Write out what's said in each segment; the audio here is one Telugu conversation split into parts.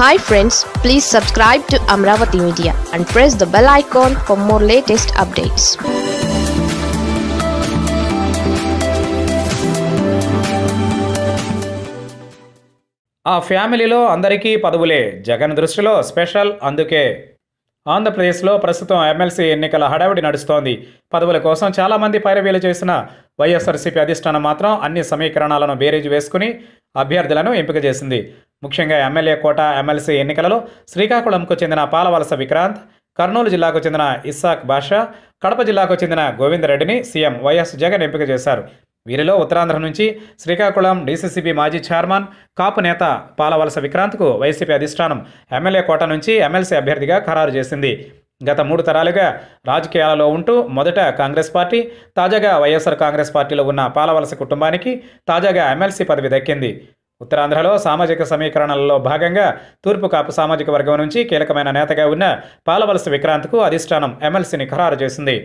hi friends please subscribe to Amaravati media and press the bell icon for more latest updates ఆ ఫ్యామిలీలో అందరికీ పదవులే జగన్ దృష్టిలో స్పెషల్ అందుకే ఆంధ్రప్రదేశ్లో ప్రస్తుతం ఎమ్మెల్సీ ఎన్నికల హడావిడి నడుస్తోంది పదవుల కోసం చాలామంది పైరవీలు చేసిన వైఎస్ఆర్సీపీ అధిష్టానం మాత్రం అన్ని సమీకరణాలను బేరేజ్ వేసుకుని అభ్యర్థులను ఎంపిక చేసింది ముఖ్యంగా ఎమ్మెల్యే కోట ఎమ్మెల్సీ ఎన్నికలలో శ్రీకాకుళంకు చెందిన పాలవలస విక్రాంత్ కర్నూలు జిల్లాకు చెందిన ఇస్సాక్ బాషా కడప జిల్లాకు చెందిన గోవిందరెడ్డిని సీఎం వైఎస్ జగన్ ఎంపిక చేశారు వీరిలో ఉత్తరాంధ్ర నుంచి శ్రీకాకుళం డీసీసీబీ మాజీ చైర్మన్ కాపు నేత పాలవలస విక్రాంత్కు వైసీపీ అధిష్టానం ఎమ్మెల్యే కోట నుంచి ఎమ్మెల్సీ అభ్యర్థిగా ఖరారు చేసింది గత మూడు తరాలుగా రాజకీయాలలో ఉంటూ మొదట కాంగ్రెస్ పార్టీ తాజాగా వైఎస్ఆర్ కాంగ్రెస్ పార్టీలో ఉన్న పాలవలస కుటుంబానికి తాజాగా ఎమ్మెల్సీ పదవి దక్కింది ఉత్తరాంధ్రలో సామాజిక సమీకరణలలో భాగంగా తూర్పు కాపు సామాజిక వర్గం నుంచి కీలకమైన నేతగా ఉన్న పాలవలస విక్రాంత్కు అధిష్టానం ఎమ్మెల్సీని ఖరారు చేసింది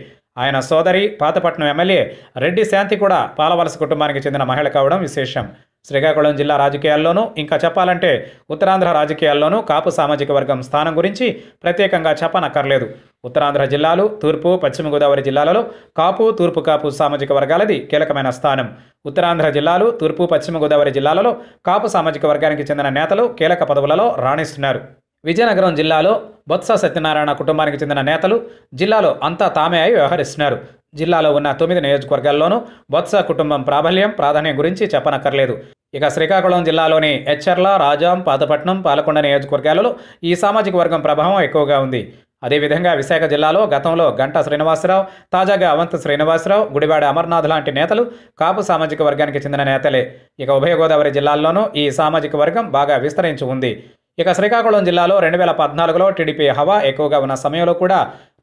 ఆయన సోదరి పాతపట్నం ఎమ్మెల్యే రెడ్డి శాంతి కూడా పాలవలస కుటుంబానికి చెందిన మహిళ కావడం విశేషం శ్రీకాకుళం జిల్లా రాజకీయాల్లోనూ ఇంకా చెప్పాలంటే ఉత్తరాంధ్ర రాజకీయాల్లోనూ కాపు సామాజిక వర్గం స్థానం గురించి ప్రత్యేకంగా చెప్పనక్కర్లేదు ఉత్తరాంధ్ర జిల్లాలు తూర్పు పశ్చిమ గోదావరి జిల్లాలలో కాపు తూర్పు కాపు సామాజిక వర్గాలది కీలకమైన స్థానం ఉత్తరాంధ్ర జిల్లాలు తూర్పు పశ్చిమ గోదావరి జిల్లాలలో కాపు సామాజిక వర్గానికి చెందిన నేతలు కీలక పదవులలో రాణిస్తున్నారు విజయనగరం జిల్లాలో బొత్స సత్యనారాయణ కుటుంబానికి చెందిన నేతలు జిల్లాలో అంతా తామే అయి వ్యవహరిస్తున్నారు జిల్లాలో ఉన్న తొమ్మిది నియోజకవర్గాల్లోనూ బొత్స కుటుంబం ప్రాబల్యం ప్రాధాన్యం గురించి చెప్పనక్కర్లేదు ఇక శ్రీకాకుళం జిల్లాలోని హెచ్చర్ల రాజాం పాతపట్నం పాలకొండ నియోజకవర్గాలలో ఈ సామాజిక వర్గం ప్రభావం ఎక్కువగా ఉంది అదేవిధంగా విశాఖ జిల్లాలో గతంలో గంట శ్రీనివాసరావు తాజాగా అవంత శ్రీనివాసరావు గుడివాడ అమర్నాథ్ లాంటి నేతలు కాపు సామాజిక వర్గానికి చెందిన నేతలే ఇక ఉభయ గోదావరి జిల్లాల్లోనూ ఈ సామాజిక వర్గం బాగా విస్తరించి ఉంది ఇక శ్రీకాకుళం జిల్లాలో రెండు వేల పద్నాలుగులో టీడీపీ హవా ఎక్కువగా ఉన్న సమయంలో కూడా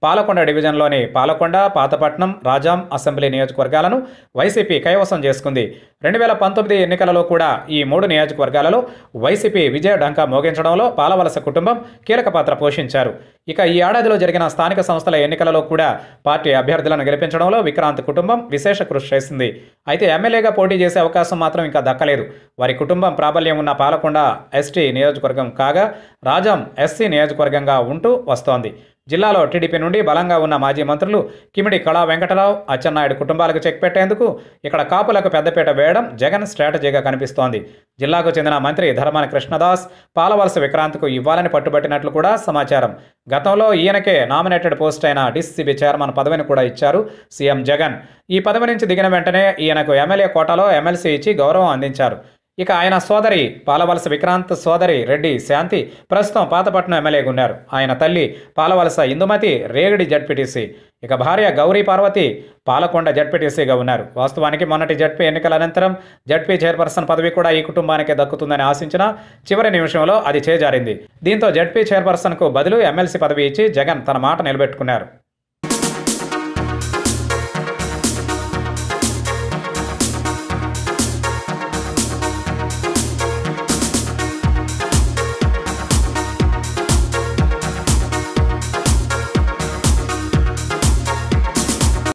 పాలకొండ డివిజన్లోని పాలకొండ పాతపట్నం రాజాం అసెంబ్లీ నియోజకవర్గాలను వైసీపీ కైవసం చేసుకుంది రెండు వేల పంతొమ్మిది ఎన్నికలలో కూడా ఈ మూడు నియోజకవర్గాలలో వైసీపీ విజయ డంకా మోగించడంలో పాలవలస కుటుంబం కీలక పాత్ర పోషించారు ఇక ఈ ఏడాదిలో జరిగిన స్థానిక సంస్థల ఎన్నికలలో కూడా పార్టీ అభ్యర్థులను గెలిపించడంలో విక్రాంత్ కుటుంబం విశేష కృషి చేసింది అయితే ఎమ్మెల్యేగా పోటీ చేసే అవకాశం మాత్రం ఇంకా దక్కలేదు వారి కుటుంబం ప్రాబల్యం ఉన్న పాలకొండ ఎస్టీ నియోజకవర్గం కాగా రాజాం ఎస్సీ నియోజకవర్గంగా ఉంటూ వస్తోంది జిల్లాలో టీడీపీ నుండి బలంగా ఉన్న మాజీ మంత్రులు కిమిడి కళా వెంకటరావు అచ్చెన్నాయుడు కుటుంబాలకు చెక్ పెట్టేందుకు ఇక్కడ కాపులకు పెద్దపీట వేయడం జగన్ స్ట్రాటజీగా కనిపిస్తోంది జిల్లాకు చెందిన మంత్రి ధర్మాన కృష్ణదాస్ పాలవలస విక్రాంత్కు ఇవ్వాలని పట్టుబట్టినట్లు కూడా సమాచారం గతంలో ఈయనకే నామినేటెడ్ పోస్ట్ అయిన డిసిసిబి చైర్మన్ పదవిని కూడా ఇచ్చారు సీఎం జగన్ ఈ పదవి నుంచి దిగిన వెంటనే ఈయనకు ఎమ్మెల్యే కోటాలో ఎమ్మెల్సీ ఇచ్చి గౌరవం అందించారు ఇక ఆయన సోదరి పాలవలస విక్రాంత్ సోదరి రెడ్డి శాంతి ప్రస్తుతం పాతపట్నం ఎమ్మెల్యేగా ఉన్నారు ఆయన తల్లి పాలవలస ఇందుమతి రేగడి జడ్పీటీసీ ఇక భార్య గౌరీ పార్వతి పాలకొండ జడ్పీటీసీగా ఉన్నారు వాస్తవానికి మొన్నటి జడ్పీ ఎన్నికల అనంతరం జడ్పీ చైర్పర్సన్ పదవి కూడా ఈ కుటుంబానికే దక్కుతుందని ఆశించిన చివరి నిమిషంలో అది చేజారింది దీంతో జడ్పీ చైర్పర్సన్కు బదులు ఎమ్మెల్సీ పదవి ఇచ్చి జగన్ తన మాట నిలబెట్టుకున్నారు